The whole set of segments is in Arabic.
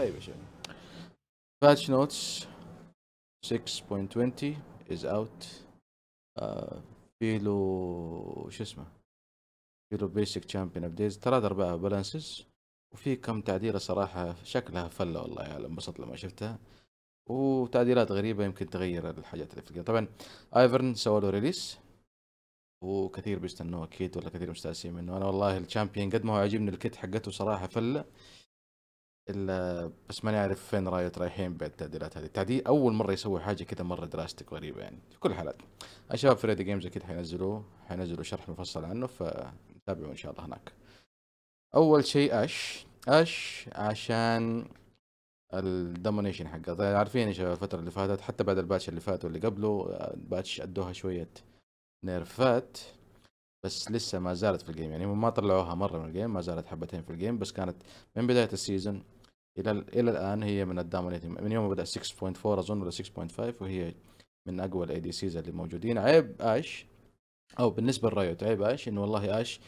طيب يا شباب باتش نوتس 6.20 is out آه، في له شو اسمه في له بيسك تشامبيون ابديز ثلاث ارباع بالانسز وفي كم تعديله صراحه شكلها فله والله يعني انبسطت لما شفتها وتعديلات غريبه يمكن تغير الحاجات اللي في الجيم طبعا ايفرن سوى له ريليس وكثير بيستنوه اكيد ولا كثير مستانسين منه انا والله الشامبيون قد ما هو عاجبني الكت حقته صراحه فله الا بس ماني عارف فين رايت رايحين بالتعديلات هذه التعديل اول مره يسوي حاجه كذا مره دراستك غريبه يعني في كل حالات الشباب فريدي جيمز اكيد حينزلوه حينزلوا شرح مفصل عنه فتابعوا ان شاء الله هناك اول شيء اش اش عشان الدومينيشن حقه طيب، عارفين يا شباب الفتره اللي فاتت حتى بعد الباتش اللي فات واللي قبله باتش ادوها شويه نيرفات بس لسه ما زالت في الجيم يعني ما طلعوها مره من الجيم ما زالت حبتين في الجيم بس كانت من بدايه السيزون الى الى الان هي من الدومينيتنج من يوم ما بدا 6.4 اظن ولا 6.5 وهي من اقوى الاي دي سيز اللي موجودين عيب اش او بالنسبه لرايوت عيب اش انه والله اش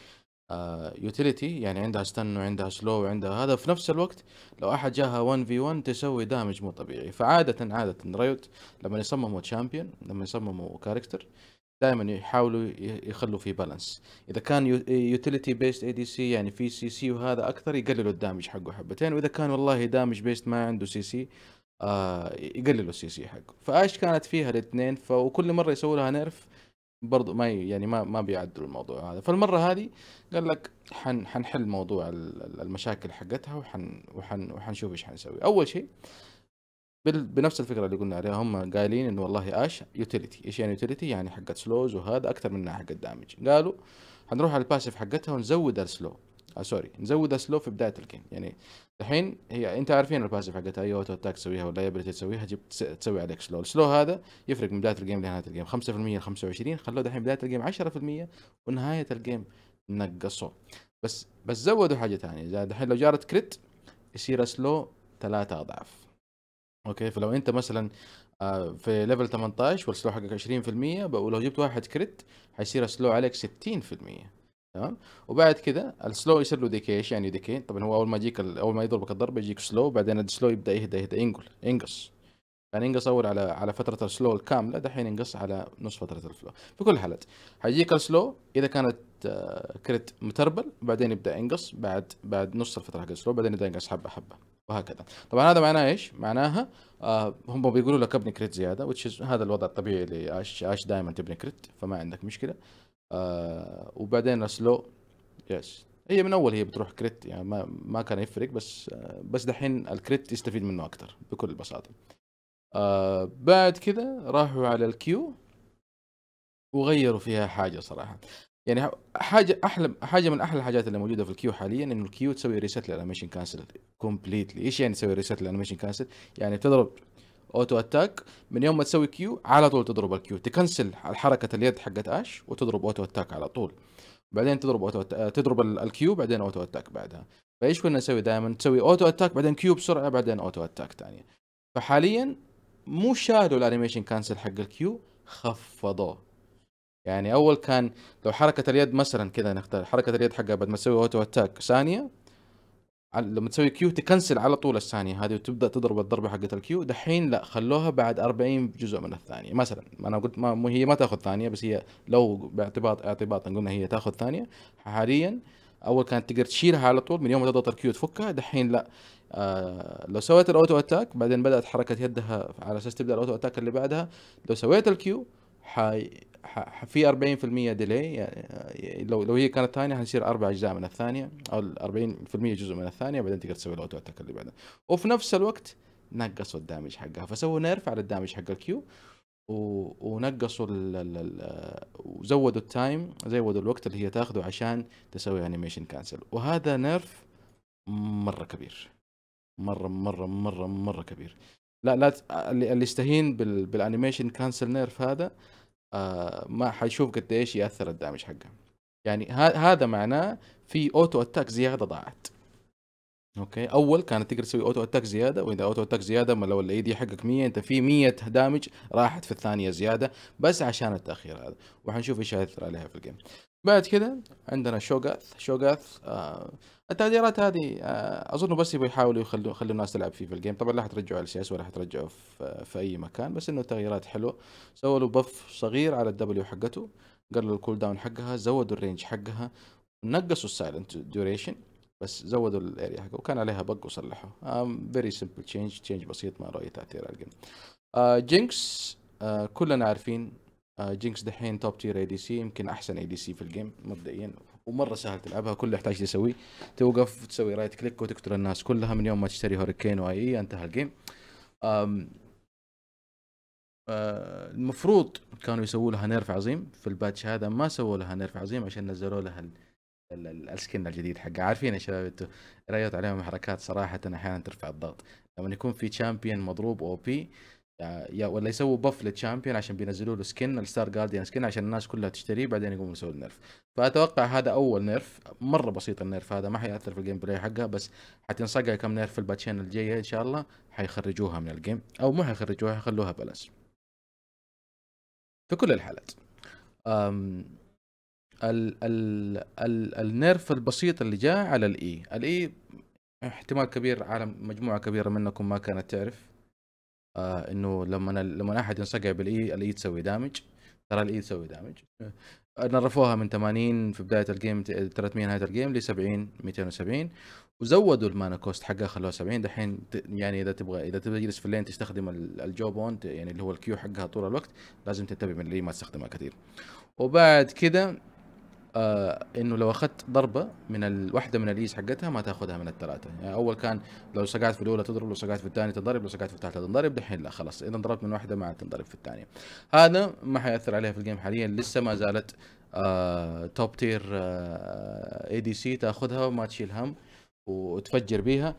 يوتيليتي آه، يعني عندها ستن وعندها سلو وعندها هذا في نفس الوقت لو احد جاها 1 في 1 تسوي دامج مو طبيعي فعاده عاده رايوت لما يصمموا تشامبيون لما يصمموا كاركتر دائما يحاولوا يخلوا في بالانس اذا كان يوتيليتي بيست اي دي سي يعني في سي سي وهذا اكثر يقللوا الدامج حقه حبتين واذا كان والله دامج بيست ما عنده سي سي آه يقللوا السي سي حقه فايش كانت فيها الاثنين فكل مره يسووا لها نيرف برضو ما يعني ما ما بيعدلوا الموضوع هذا فالمره هذه قال لك حن حنحل موضوع المشاكل حقتها وحن وحن وحنشوف ايش حنسوي اول شيء بنفس الفكره اللي قلنا عليها هم قايلين انه والله اش يوتيليتي ايش يعني يوتيليتي يعني حقت سلوز وهذا اكثر منها حقت دامج قالوا حنروح على الباسيف حقتها ونزود السلو آه سوري نزود السلو في بدايه الجيم يعني الحين هي انت عارفين الباسيف حقتها اي اوتو اتاك تسويها ولا ابيلتي تسويها تسوي عليك سلو السلو هذا يفرق من بدايه الجيم لنهايه الجيم 5% ل 25 خلوه دحين بدايه الجيم 10% ونهايه الجيم نقصوه بس بس زودوا حاجه ثانيه دحين لو جارت كريت يصير سلو ثلاثة اضعاف أوكي، فلو أنت مثلًا آه، في ليفل 18 والسلو حقك 20% ولو جبت واحد كريت حيصير السلو عليك 60% تمام، وبعد كذا السلو يصير له ديكي إيش يعني ديكي طبعًا هو أول ما يجيك أول ما يضربك الضربة يجيك سلو بعدين السلو يبدأ يهدى يهدى ينقل ينقص، يعني ينقص أول على على فترة السلو الكاملة دحين ينقص على نص فترة الفلو، في كل الحالات حيجيك السلو إذا كانت آه، كريت متربل بعدين يبدأ ينقص بعد بعد نص الفترة حق السلو بعدين يبدأ ينقص حبة حبة. وهكذا طبعا هذا معناه ايش معناها آه، هم بيقولوا لك ابني كريت زياده وتش هذا الوضع الطبيعي لاش اش دائما تبني كريت فما عندك مشكله آه، وبعدين سلو يس هي من اول هي بتروح كريت يعني ما ما كان يفرق بس آه، بس دحين الكريت يستفيد منه اكثر بكل بساطه بعد كذا راحوا على الكيو وغيروا فيها حاجه صراحه يعني حاجه احلى حاجه من احلى الحاجات اللي موجوده في الكيو حاليا انه الكيو تسوي ريست للانيميشن كانسل كومبليتلي ايش يعني تسوي ريست للانيميشن كانسل يعني تضرب اوتو اتاك من يوم ما تسوي كيو على طول تضرب الكيو تكنسل حركه اليد حقت اش وتضرب اوتو اتاك على طول بعدين تضرب اوتو آه، تضرب الكيو بعدين اوتو اتاك بعدها فايش كنا نسوي دائما تسوي اوتو اتاك بعدين كيو بسرعه بعدين اوتو اتاك ثانيه فحاليا مو شالوا الانيميشن كانسل حق الكيو خفضوه يعني اول كان لو حركه اليد مثلا كذا نختار حركه اليد حقها بعد ما تسوي اوتو اتاك ثانيه لما تسوي كيو تكنسل على طول الثانيه هذه وتبدا تضرب الضربه حقت الكيو دحين لا خلوها بعد 40 جزء من الثانيه مثلا انا قلت ما هي ما تاخذ ثانيه بس هي لو باعتباط اعتباطا قلنا هي تاخذ ثانيه حاليا اول كانت تقدر تشيلها على طول من يوم ما تضغط الكيو تفكها دحين لا آه لو سويت الاوتو اتاك بعدين بدات حركه يدها على اساس تبدا الاوتو اتاك اللي بعدها لو سويت الكيو حي... ح... في 40% ديلي يعني،, يعني لو لو هي كانت ثانيه حيصير اربع اجزاء من الثانيه او 40% جزء من الثانيه بعدين تقدر تسوي الاوتو اتاك اللي بعدها وفي نفس الوقت نقصوا الدامج حقها فسووا نيرف على الدامج حق الكيو و... ونقصوا ال... ال... ال... وزودوا التايم زودوا الوقت اللي هي تاخذه عشان تسوي انيميشن كانسل وهذا نيرف مره كبير مره مره مره مره كبير لا لا اللي يستهين بال... بالانيميشن كانسل نيرف هذا آه ما حيشوف قديش ياثر الدامج حقه يعني ه... هذا معناه في اوتو اتاك زياده ضاعت اوكي اول كانت تقدر تسوي اوتو اتاك زياده واذا اوتو اتاك زياده لو الاي دي حقك 100 انت في 100 دامج راحت في الثانيه زياده بس عشان التاخير هذا وحنشوف ايش ياثر عليها في الجيم بعد كذا عندنا شوغاث شوغاث آه التعديلات هذه آه، اظن بس يبغوا يحاولوا يخلوا يخلوا الناس تلعب فيه في الجيم طبعا لا حترجعوا على السياس ولا حترجعوا في, في اي مكان بس انه تغييرات حلوه سووا له بف صغير على الدبليو حقته قللوا الكول داون حقها زودوا الرينج حقها نقصوا السايلنت ديوريشن بس زودوا الاريا حقه وكان عليها بق وصلحوا فيري سمبل تشينج تشينج بسيط ما له اي تاثير على الجيم جينكس آه، آه، كلنا عارفين جينكس دحين توب تير اي دي سي يمكن احسن اي دي سي في الجيم مبدئيا ومره سهل تلعبها كل اللي يحتاج تسويه توقف تسوي رايت كليك وتقتل الناس كلها من يوم ما تشتري هوريكين واي اي انتهى الجيم أم أه المفروض كانوا يسووا لها نيرف عظيم في الباتش هذا ما سووا لها نيرف عظيم عشان نزلوا لها السكن الجديد حقها عارفين يا شباب انتوا ريت عليهم حركات صراحه احيانا ترفع الضغط لما يكون في شامبيون مضروب او بي آه، يا ولا يسووا بف للشامبيون عشان بينزلوا له سكن الستار جارديان سكن عشان الناس كلها تشتريه بعدين يقوموا يسووا النيرف فاتوقع هذا اول نيرف مره بسيط النيرف هذا ما حياثر في الجيم بلاي حقها بس حتنصقع كم نيرف في الباتشين الجايه ان شاء الله حيخرجوها من الجيم او ما حيخرجوها حيخلوها بلاش في كل الحالات أم ال ال ال النيرف البسيط اللي جاء على الاي e. الاي e احتمال كبير على مجموعه كبيره منكم ما كانت تعرف آه انه لما لما احد ينصقع بالاي الاي تسوي دامج ترى الاي تسوي دامج نرفوها من 80 في بدايه الجيم 300 نهايه الجيم ل 70 270 وزودوا المانا كوست حقها خلوها 70 دحين يعني اذا تبغى اذا تبغى تجلس في اللين تستخدم الجو بوند يعني اللي هو الكيو حقها طول الوقت لازم تنتبه من اللي ما تستخدمها كثير وبعد كذا آه انه لو اخذت ضربه من الواحده من الايز حقتها ما تاخذها من الثلاثه يعني اول كان لو سقعت في الاولى تضرب لو سقعت في الثانيه تنضرب لو سقعت في الثالثه تنضرب دحين لا خلاص اذا ضربت من واحده ما تنضرب في الثانيه هذا ما حياثر عليها في الجيم حاليا لسه ما زالت آه توب تير آه اي دي سي تاخذها وما تشيل هم وتفجر بيها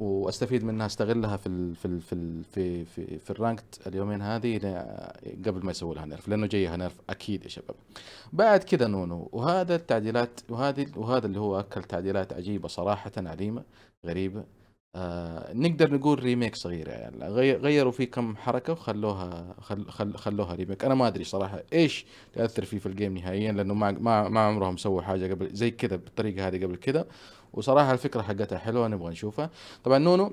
واستفيد منها استغلها في ال في ال في ال في في, في الرانكت اليومين هذه قبل ما يسووا لها نيرف لانه جايها نيرف اكيد يا شباب بعد كذا نونو وهذا التعديلات وهذه وهذا اللي هو اكل تعديلات عجيبه صراحه عليمه غريبه آه نقدر نقول ريميك صغيره يعني غيروا فيه كم حركه وخلوها خل خل خلوها ريميك انا ما ادري صراحه ايش تاثر فيه في الجيم نهائيا لانه ما ما, ما عمرهم سووا حاجه قبل زي كذا بالطريقه هذه قبل كذا وصراحه الفكره حقتها حلوه نبغى نشوفها طبعا نونو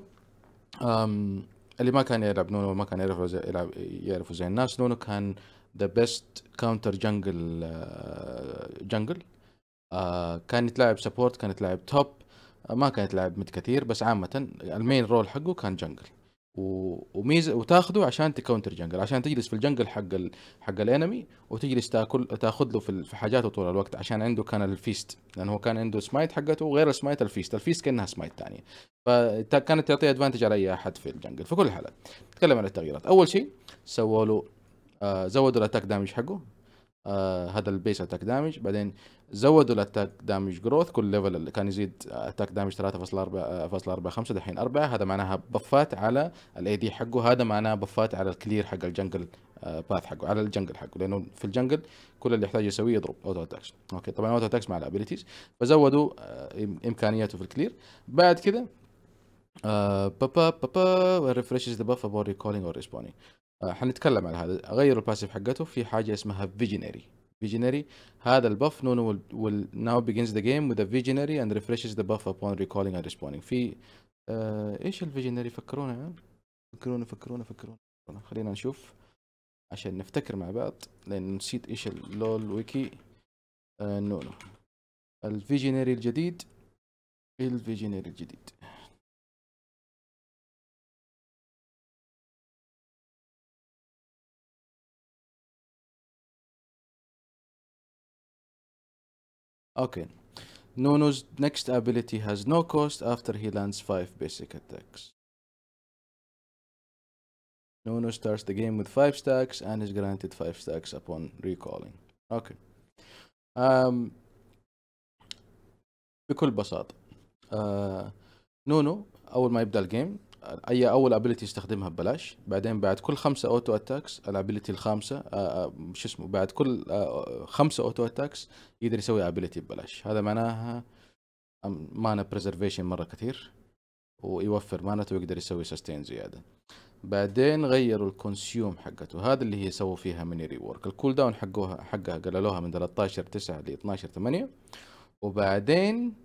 اللي ما كان يلعب نونو ما كان يعرف يلعب يعرفه زي الناس نونو كان ذا بيست كاونتر جنجل جنجل كان يتلاعب سبورت كان يتلاعب توب آه، ما كان يتلاعب ميد كثير بس عامة المين رول حقه كان جنجل و... وميزه وتاخذه عشان تكونتر جنجل عشان تجلس في الجنجل حق ال... حق الانمي وتجلس تاكل تاخذ له في, في حاجاته طول الوقت عشان عنده كان الفيست لانه هو كان عنده سمايت حقته وغير السمايت الفيست الفيست كانها سمايت ثانيه فكانت تعطيه ادفانتج على اي احد في الجنجل في كل حاله نتكلم عن التغييرات اول شيء سووا له آه زودوا الاتاك دامج حقه آه هذا البيس اتاك دامج بعدين زودوا الاتاك دامج جروث كل ليفل اللي كان يزيد اتاك دامج 3.4.5 دحين 4 هذا معناها بفات على الاي دي حقه هذا معناها بفات على الكلير حق الجنجل آه باث حقه على الجنجل حقه لانه في الجنجل كل اللي يحتاج يسويه يضرب اوتو اتاكس اوكي طبعا اوتو اتاكس مع الابيلتيز فزودوا آه امكانياته في الكلير بعد كده بابا بابا ريفرشز ذا باف ابور ريكولينج اور ريسبونينج آه، حنتكلم على هذا غيروا الباسيف حقته في حاجه اسمها فيجنري فيجنري هذا الباف نونو will, ناو now begins the game with a visionary and refreshes the buff upon recalling and respawning في آه ايش الفيجنري فكرونا فكرونا فكرونا فكرونا خلينا نشوف عشان نفتكر مع بعض لان نسيت ايش اللول ويكي آه نونو الفيجنري الجديد الفيجنري الجديد Okay. Nono's next ability has no cost after he lands 5 basic attacks. Nono starts the game with 5 stacks and is granted 5 stacks upon recalling. Okay. Um, بكل بساطة uh, نونو أول ما يبدأ الجيم اي اول ابيلتي يستخدمها ببلاش بعدين بعد كل خمسه اوتو اتاكس الابيلتي الخامسه آه، آه، شو اسمه بعد كل آه، خمسه اوتو اتاكس يقدر يسوي ابيلتي ببلاش هذا معناها مانا بريزرفيشن مره كثير ويوفر مانا ويقدر يسوي سستين زياده بعدين غيروا الكونسيوم حقته هذا اللي هي سووا فيها ميني ريورك الكول داون حقها حقها قللوها من 13 9 ل 12 8 وبعدين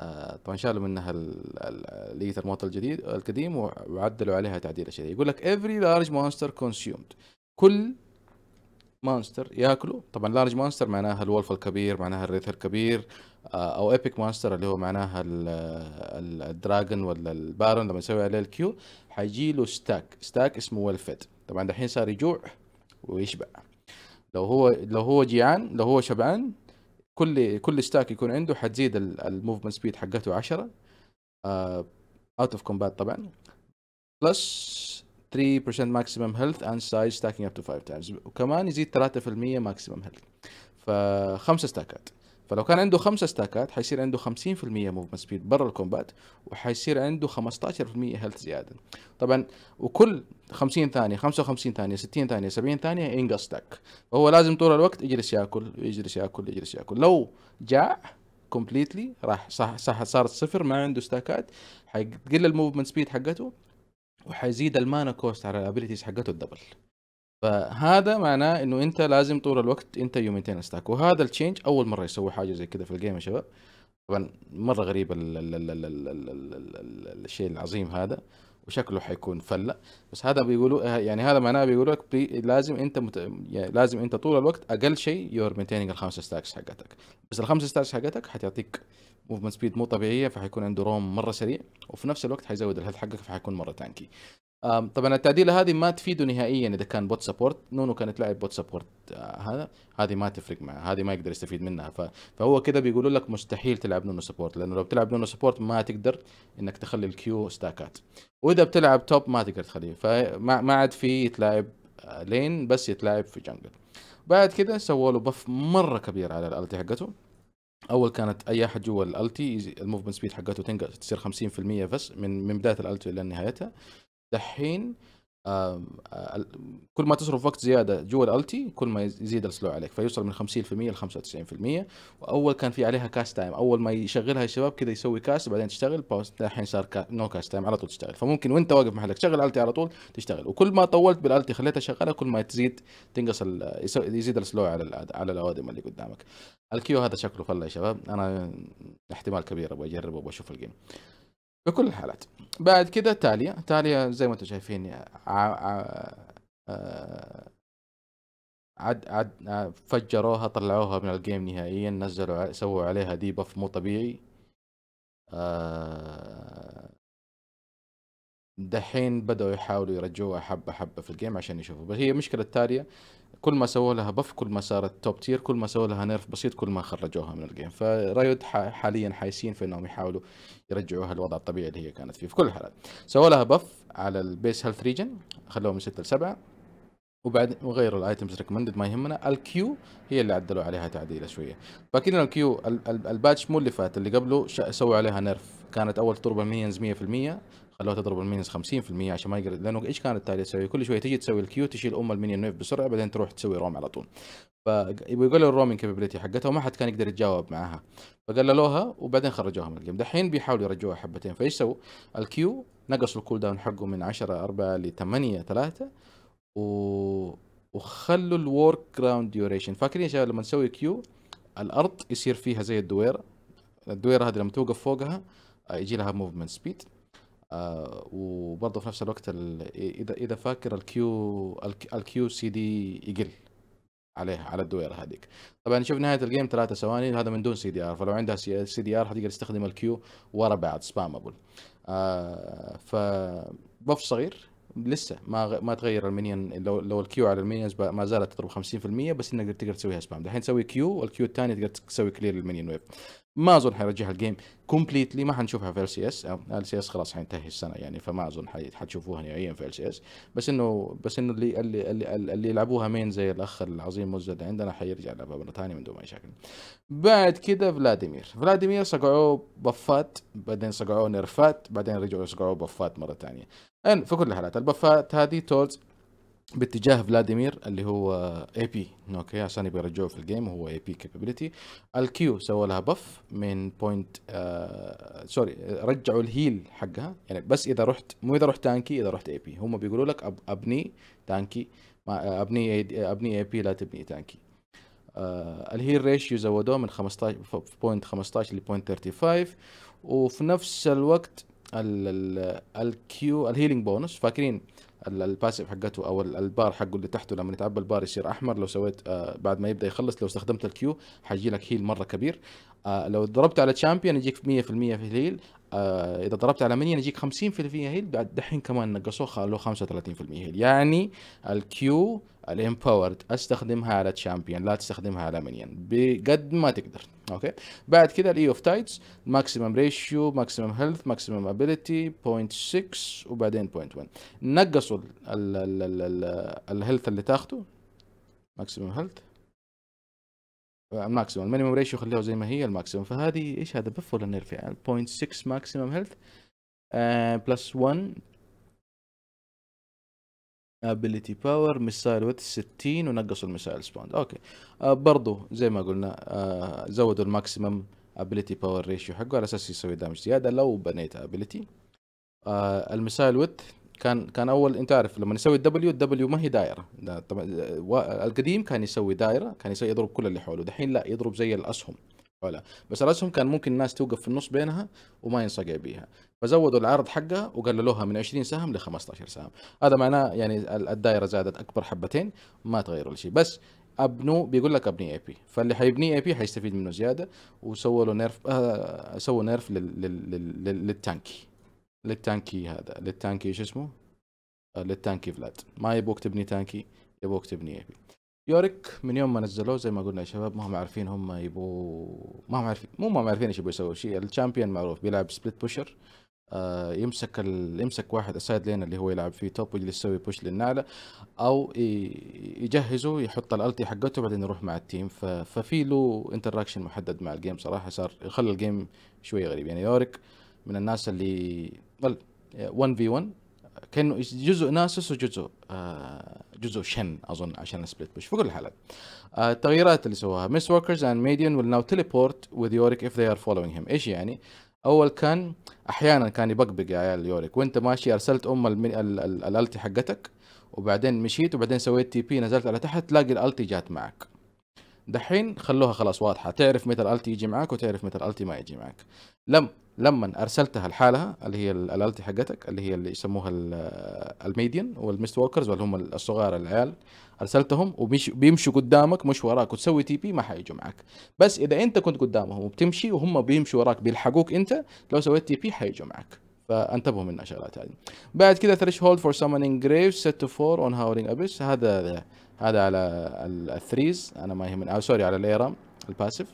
آه، طبعا شالوا منها الايثر موديل الجديد القديم وعدلوا عليها تعديل اشياء يقول لك every large monster consumed كل مانستر ياكله طبعا لارج مانستر معناها الولف الكبير معناها الريث الكبير آه، او ايبك مانستر اللي هو معناها الدراجون ولا البارون لما يسوي عليه الكيو حيجي له ستاك ستاك اسمه ولفت طبعا دحين صار يجوع ويشبع لو هو لو هو جيعان لو هو شبعان كل كل ستاك يكون عنده حتزيد الموفمنت سبيد حقته 10 اوت اوف كومبات طبعا بلس 3% ماكسيمم هيلث اند سايز ستاكينج اب تو 5 تايمز وكمان يزيد 3% ماكسيمم هيلث فخمسه ستاكات فلو كان عنده خمسة ستاكات حيصير عنده 50% موفمنت سبيد برا الكومبات وحيصير عنده 15% هيلث زيادة طبعا وكل 50 ثانية 55 ثانية 60 ثانية 70 ثانية ينقص ستاك فهو لازم طول الوقت يجلس ياكل يجلس ياكل يجلس ياكل لو جاع كومبليتلي راح صح صح صارت صفر ما عنده ستاكات حيقل الموفمنت سبيد حقته وحيزيد المانا كوست على الابيلتيز حقته الدبل فهذا معناه انه انت لازم طول الوقت انت يو مينتين ستاك وهذا التشينج اول مره يسوي حاجه زي كذا في الجيم يا شباب طبعا مره غريب الشيء العظيم هذا وشكله حيكون فله بس هذا بيقولوا آه، يعني هذا معناه بيقولوا لك بي لازم انت مت... يعني لازم انت طول الوقت اقل شيء يور مينتيننج الخمسه ستاكس حقتك بس الخمسه ستاكس حقتك حتعطيك موفمنت سبيد مو طبيعيه فحيكون عنده روم مره سريع وفي نفس الوقت حيزود الهيلث حقك فحيكون مره تانكي طبعا التعديله هذه ما تفيده نهائيا اذا كان بوت سبورت نونو كانت لاعب بوت سبورت آه، هذا هذه ما تفرق معه هذه ما يقدر يستفيد منها فهو كده بيقولوا لك مستحيل تلعب نونو سبورت لانه لو بتلعب نونو سبورت ما تقدر انك تخلي الكيو ستاكات واذا بتلعب توب ما تقدر تخليه فما ما عاد في يتلاعب لين آه، بس يتلاعب في جنجل بعد كده سووا له بف مره كبير على الالتي حقته اول كانت اي احد جوا الالتي الموفمنت سبيد حقته تصير 50% بس من من بدايه الالتي لنهايتها دحين كل ما تصرف وقت زياده جوا الالتي كل ما يزيد السلو عليك فيوصل من 50% ل 95% واول كان في عليها كاست تايم اول ما يشغلها الشباب كذا يسوي كاست بعدين تشتغل باوز الحين صار كا... نو كاست تايم على طول تشتغل فممكن وانت واقف محلك تشغل الالتي على طول تشتغل وكل ما طولت بالالتي خليتها شغاله كل ما تزيد تنقص ال... يزيد السلو على ال... على الاوادم اللي قدامك الكيو هذا شكله فله يا شباب انا احتمال كبير ابغى اجربه وابغى اشوف الجيم بكل الحالات بعد كده تاليا تاليا زي ما انتم شايفين آه، آه، عد عد فجروها طلعوها من الجيم نهائيا نزلوا سووا عليها دي بف مو طبيعي آه، دحين بدأوا يحاولوا يرجعوها حبة حبة في الجيم عشان يشوفوا بس هي مشكلة تاليا كل ما سووا لها بف كل ما صارت توب تير كل ما سووا لها نيرف بسيط كل ما خرجوها من الجيم فرايوت حاليا حايسين في انهم يحاولوا يرجعوها الوضع الطبيعي اللي هي كانت فيه في كل الحالات سووا لها بف على البيس هيلث ريجن خلوها من 6 ل 7 وبعد وغيروا الايتمز ريكومندد ما يهمنا الكيو هي اللي عدلوا عليها تعديله شويه فاكرين الكيو الباتش مو اللي فات اللي قبله سووا عليها نيرف كانت اول تربه 100% خلوها تضرب المينس 50% عشان ما يقدر لانه ايش كانت تالي تسوي؟ كل شويه تجي تسوي الكيو تشيل ام المينيون نيف بسرعه بعدين تروح تسوي روم على طول. فيقول له الرومين كابابيلتي حقتها وما حد كان يقدر يتجاوب معاها فقللوها وبعدين خرجوها من الجيم دحين بيحاولوا يرجعوها حبتين فايش سووا؟ الكيو نقصوا الكول داون حقه من 10 4 ل 8 3 و... وخلوا الورك جراوند ديوريشن فاكرين يا شباب لما نسوي كيو الارض يصير فيها زي الدويره الدويره هذه لما توقف فوقها آه، يجي لها موفمنت سبيد آه وبرضه في نفس الوقت اذا اذا فاكر الكيو الكيو سي دي يقل عليها على الدويره هذيك طبعا نشوف نهايه الجيم ثلاثة ثواني هذا من دون سي دي ار فلو عندها سي دي ار حتقدر تستخدم الكيو ورا بعض سبامبل آه ف بف صغير لسه ما ما تغير المنيون لو لو الكيو على المنيونز ما زالت تضرب 50% بس انك تقدر تسويها سبام دحين تسوي كيو والكيو الثاني تقدر تسوي كلير للمنيون ويب ما اظن حيرجعها الجيم كومبليتلي ما حنشوفها في ال سي اس ال سي اس خلاص حينتهي السنه يعني فما اظن حتشوفوها نهائيا في ال سي اس بس انه بس انه اللي اللي اللي, اللي يلعبوها مين زي الاخ العظيم مزد اللي عندنا حيرجع يلعبها مره ثانيه من دون مشاكل بعد كده فلاديمير فلاديمير صقعوه بفات بعدين صقعوه نرفات بعدين رجعوا صقعوه بفات مره ثانيه يعني في كل الحالات البفات هذه تولز باتجاه فلاديمير اللي هو اي بي اوكي عشان يبغى يرجعه في الجيم وهو اي بي كابابيلتي الكيو سوى لها بف من بوينت آه سوري رجعوا الهيل حقها يعني بس اذا رحت مو اذا رحت تانكي اذا رحت اي بي هم بيقولوا لك أب ابني تانكي آه، ابني ابني اي بي لا تبني تانكي آه الهيل ريشيو زودوه من 15 بوينت 15 لبوينت 35 وفي نفس الوقت الكيو الهيلينج بونس فاكرين الباسيف حقته او البار حقه اللي تحته لما يتعبى البار يصير احمر لو سويت آه، بعد ما يبدا يخلص لو استخدمت الكيو حيجي لك هيل مره كبير آه، لو ضربت على تشامبيون يجيك 100% في الهيل آه، اذا ضربت على مينيون يجيك 50% هيل بعد دحين كمان نقصوه خلوه 35% هيل يعني الكيو الامباورد استخدمها على تشامبيون لا تستخدمها على مينيون بقد ما تقدر اوكي بعد كده الاي اوف تايدز ماكسيمم ريشيو ماكسيمم هيلث ماكسيمم ابيليتي 0.6 وبعدين 0.1 نقصوا الهيلث اللي تاخده ماكسيمم هيلث الماكسيمم المينيمم ريشيو خليها زي ما هي الماكسيمم فهذه ايش هذا بف ولا نرفع 0.6 ماكسيمم هيلث بلس 1 ability باور مسايل ويت 60 ونقصوا المسايل سبوند اوكي آه برضو زي ما قلنا آه زودوا الماكسيمم ability باور ريشيو حقه على اساس يسوي دامج زياده لو بنيت ability آه المسايل ويت كان كان اول انت عارف لما يسوي الدبليو الدبليو ما هي دائره طبعا القديم كان يسوي دائره كان يسوي يضرب كل اللي حوله دحين لا يضرب زي الاسهم ولا بس الاسهم كان ممكن الناس توقف في النص بينها وما ينصقع بيها فزودوا العرض حقها وقللوها من 20 سهم ل 15 سهم هذا معناه يعني الدائره زادت اكبر حبتين ما تغيروا شيء بس ابنو بيقول لك ابني اي بي فاللي حيبني اي بي حيستفيد منه زياده وسووا له نيرف آه سووا نيرف لل... لل... لل... للتانكي للتانكي هذا للتانكي شو اسمه آه للتانكي فلاد ما يبوك تبني تانكي يبوك تبني اي بي يورك من يوم ما نزلوه زي ما قلنا يا شباب ما هم عارفين هم يبوا ما هم عارفين مو ما هم عارفين ايش يبوا يسووا شيء الشامبيون معروف بيلعب سبليت بوشر آه، يمسك ال... يمسك واحد اسايد لين اللي هو يلعب فيه توب ويجلس يسوي بوش للنعله او يجهزه يحط الالتي حقته بعدين يروح مع التيم ف... ففي له انتراكشن محدد مع الجيم صراحه صار يخلي الجيم شويه غريب يعني يورك من الناس اللي 1 في 1 كانه جزء ناسس وجزء آه، جزء شن اظن عشان السبليت بوش في كل الحالات آه، التغييرات اللي سواها مس وركرز اند ميديان ويل ناو تيليبورت وذ يورك اف ذي ار فولوينج هيم ايش يعني؟ اول كان احيانا كان يبقبق يا عيال يوريك وانت ماشي ارسلت ام ال... ال... الالتي حقتك وبعدين مشيت وبعدين سويت تي بي نزلت على تحت تلاقي الالتي جات معك دحين خلوها خلاص واضحه تعرف متى الالتي يجي معك وتعرف متى الالتي ما يجي معك لم لما ارسلتها لحالها اللي هي الالتي حقتك اللي هي اللي يسموها الميديان والميست ووكرز واللي هم الصغار العيال ارسلتهم وبيمشوا قدامك مش وراك وتسوي تي بي ما حيجوا معك بس اذا انت كنت قدامهم وبتمشي وهم بيمشوا وراك بيلحقوك انت لو سويت تي بي حيجوا معك فانتبهوا من الشغلات هذه بعد كذا ثريش هولد فور سامنينج جريف سيت تو فور اون هاورينج ابيس هذا هذا على الثريز انا ما يهمني سوري آه، على الايرام الباسيف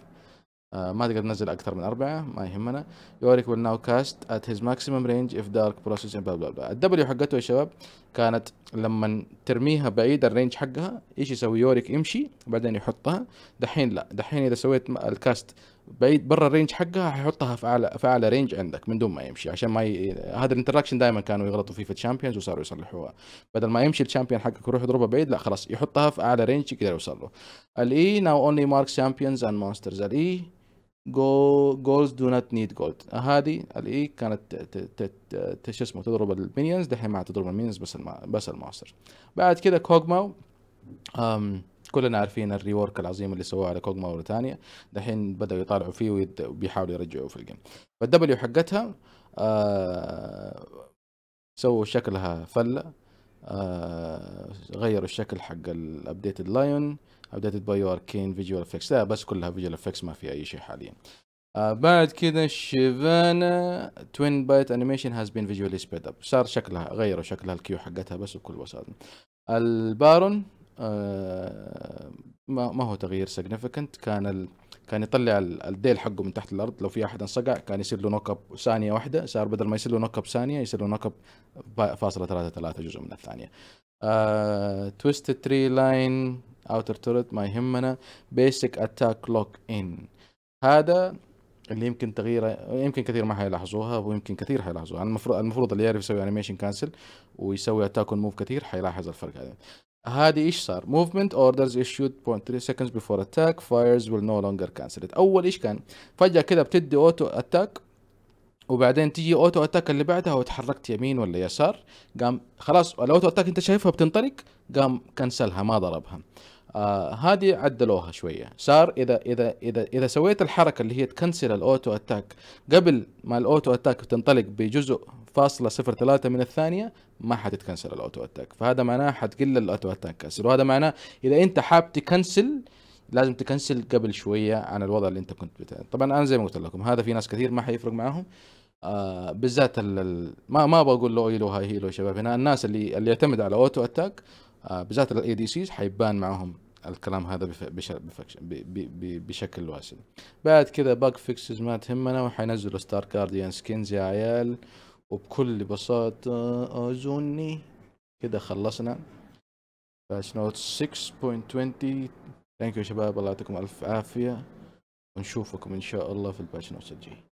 آه، ما تقدر تنزل اكثر من اربعه ما يهمنا يوريك ويل ناو كاست ات هيز ماكسيمم رينج اف دارك بروسيس بلا بلا بلا الدبليو حقته يا شباب كانت لما ترميها بعيد الرينج حقها ايش يسوي يوريك يمشي بعدين يحطها دحين لا دحين اذا سويت الكاست بعيد برا الرينج حقها حيحطها في اعلى في اعلى رينج عندك من دون ما يمشي عشان ما ي... هذا الانتراكشن دائما كانوا يغلطوا فيه في الشامبيونز وصاروا يصلحوها بدل ما يمشي الشامبيون حقك ويروح يضربها بعيد لا خلاص يحطها في اعلى رينج يقدر يوصل له الاي ناو اونلي مارك شامبيونز اند مونسترز الاي جولز دو نوت نيد جولد هذه الاي كانت شو اسمه تضرب المينيونز دحين ما تضرب المينيونز بس الما بس الماستر بعد كذا كوجماو كلنا عارفين الريورك العظيم اللي سووه على كوجما مره ثانيه دحين بداوا يطالعوا فيه وبيحاولوا يرجعوه في الجيم فالدبليو حقتها آه سووا شكلها فله آه غيروا الشكل حق الابديت اللايون ابديتد باي اركين فيجوال افكس لا بس كلها فيجوال افكس ما في اي شيء حاليا آه بعد كذا شيفانا توين بايت انيميشن هاز بين فيجوالي سبيد اب صار شكلها غيروا شكلها الكيو حقتها بس بكل بساطه البارون آه ما, ما هو تغيير سيجنفكنت كان ال... كان يطلع الديل حقه من تحت الارض لو في احد انصقع كان يصير له نوك اب ثانيه واحده صار بدل ما يصير له نوك اب ثانيه يصير له نوك اب فاصله ثلاثه ثلاثه جزء من الثانيه تويست تري لاين اوتر تورت ما يهمنا بيسك اتاك لوك ان هذا اللي يمكن تغييره يمكن كثير ما حيلاحظوها ويمكن كثير حيلاحظوها المفروض المفروض اللي يعرف يسوي انيميشن كانسل ويسوي اتاك موف كثير حيلاحظ الفرق هذا هذه ايش صار؟ موفمنت اوردرز ايشود 0.3 سكندز بيفور اتاك فايرز ويل نو لونجر كانسل اول ايش كان؟ فجأة كذا بتدي اوتو اتاك وبعدين تيجي اوتو اتاك اللي بعدها وتحركت يمين ولا يسار قام خلاص الاوتو اتاك انت شايفها بتنطلق قام كنسلها ما ضربها آه هذه عدلوها شويه صار اذا اذا اذا اذا سويت الحركه اللي هي تكنسل الاوتو اتاك قبل ما الاوتو اتاك تنطلق بجزء فاصلة صفر ثلاثة من الثانية ما حتتكنسل الاوتو اتاك فهذا معناه حتقل الاوتو اتاك كسر وهذا معناه اذا انت حاب تكنسل لازم تكنسل قبل شوية عن الوضع اللي انت كنت بتاعه طبعا انا زي ما قلت لكم هذا في ناس كثير ما حيفرق معاهم آه بالذات ال ما ما بقول له ايلو هاي هيلو شباب هنا الناس اللي اللي يعتمد على اوتو اتاك آه بالذات الاي دي سيز حيبان معهم الكلام هذا بف... بش... بشكل واسع بعد كذا باك فيكسز ما تهمنا وحينزلوا ستار كارديان سكينز يا عيال وبكل بساطة اوزوني كده خلصنا باتش نوت 6.20 ثانك يو شباب الله يعطيكم ألف عافية ونشوفكم إن شاء الله في الباتش نوت الجاي